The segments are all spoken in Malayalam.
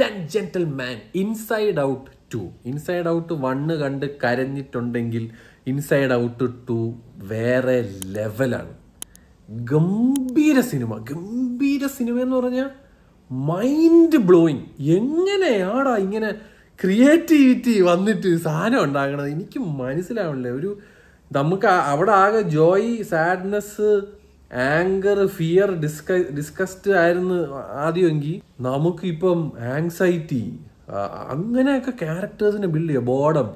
ladies and gentleman inside out two inside out one കണ്ട് കരഞ്ഞിട്ടുണ്ടെങ്കിൽ ഇൻസൈഡ് ഔട്ട് ടു വേറെ ലെവലാണ് ഗംഭീര സിനിമ ഗംഭീര സിനിമ എന്ന് പറഞ്ഞാൽ മൈൻഡ് ബ്ലോയിങ് എങ്ങനെയാടാ ഇങ്ങനെ ക്രിയേറ്റിവിറ്റി വന്നിട്ട് സാധനം ഉണ്ടാകണത് എനിക്ക് മനസ്സിലാവണില്ല ഒരു നമുക്ക് അവിടെ ആകെ joy sadness anger fear dis disgust ആയിരുന്നു ആദ്യമെങ്കിൽ ഇപ്പം ആങ്സൈറ്റി അങ്ങനെയൊക്കെ ക്യാരക്ടേഴ്സിനെ ബിൽഡ് ചെയ്യുക ബോഡം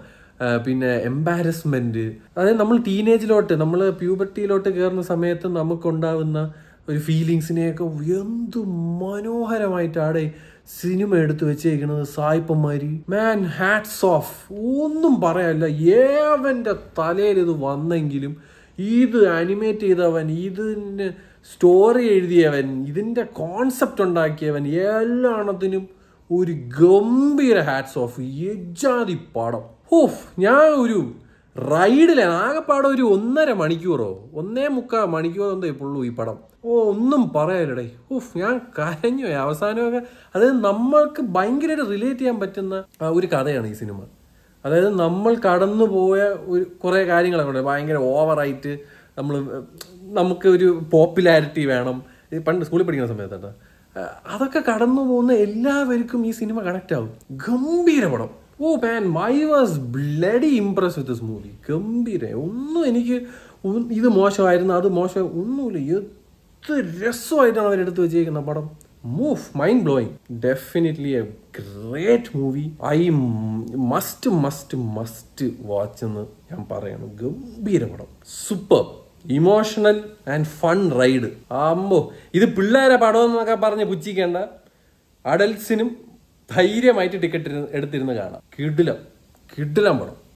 പിന്നെ എംബാരസ്മെൻറ്റ് അതായത് നമ്മൾ ടീനേജിലോട്ട് നമ്മൾ പ്യൂബർട്ടിയിലോട്ട് കയറുന്ന സമയത്ത് നമുക്കുണ്ടാവുന്ന ഒരു ഫീലിങ്സിനെയൊക്കെ എന്ത് മനോഹരമായിട്ടാണ് സിനിമ എടുത്തു വെച്ചേക്കുന്നത് സായിപ്പന്മാർ മാൻ ഹാറ്റ്സ് ഓഫ് ഒന്നും പറയാനില്ല ഏവൻ്റെ തലയിൽ ഇത് വന്നെങ്കിലും ഇത് ആനിമേറ്റ് ചെയ്തവൻ ഇതിൻ്റെ സ്റ്റോറി എഴുതിയവൻ ഇതിൻ്റെ കോൺസെപ്റ്റ് ഉണ്ടാക്കിയവൻ എല്ലാണത്തിനും ഒരു ഗംഭീര ഹാറ്റ്സ് ഓഫ് യജാതി പടം ഓഫ് ഞാൻ ഒരു റൈഡിലെ ആകെപ്പാടെ ഒരു ഒന്നര മണിക്കൂറോ ഒന്നേ മുക്കാൽ മണിക്കൂറോ എന്തേ പുള്ളൂ ഈ പടം ഓ ഒന്നും പറയാനിടേ ഓഫ് ഞാൻ കരഞ്ഞു അവസാനമൊക്കെ അത് നമ്മൾക്ക് ഭയങ്കരമായിട്ട് റിലേറ്റ് ചെയ്യാൻ പറ്റുന്ന ഒരു കഥയാണ് ഈ സിനിമ അതായത് നമ്മൾ കടന്നു പോയ ഒരു കുറേ കാര്യങ്ങളൊക്കെ ഭയങ്കര ഓവറായിട്ട് നമ്മൾ നമുക്ക് ഒരു പോപ്പുലാരിറ്റി വേണം പണ്ട് സ്കൂളിൽ പഠിക്കുന്ന സമയത്താണ് അതൊക്കെ കടന്നു പോകുന്ന എല്ലാവർക്കും ഈ സിനിമ കണക്റ്റ് ആവും ഗംഭീര പടം oh pan my was bloody impress with this movie ഗംഭീര ഒന്നും എനിക്ക് ഇത് മോശമായിരുന്നു അത് മോശമായി ഒന്നുമില്ല എത്ര രസമായിട്ടാണ് അവരെടുത്ത് വെച്ചേക്കുന്ന പടം move mind blowing definitely a great movie I must must must watch എന്ന് ഞാൻ പറയുന്നു ഗംഭീര പടം super emotional and fun ride ആമ്പോ ഇത് പിള്ളേരെ പടം എന്നൊക്കെ പറഞ്ഞ് പുച്ഛിക്കേണ്ട അഡൽസിനും ധൈര്യമായിട്ട് ടിക്കറ്റ് എടുത്തിരുന്ന് കാണാം കിടിലം കിടിലം പടം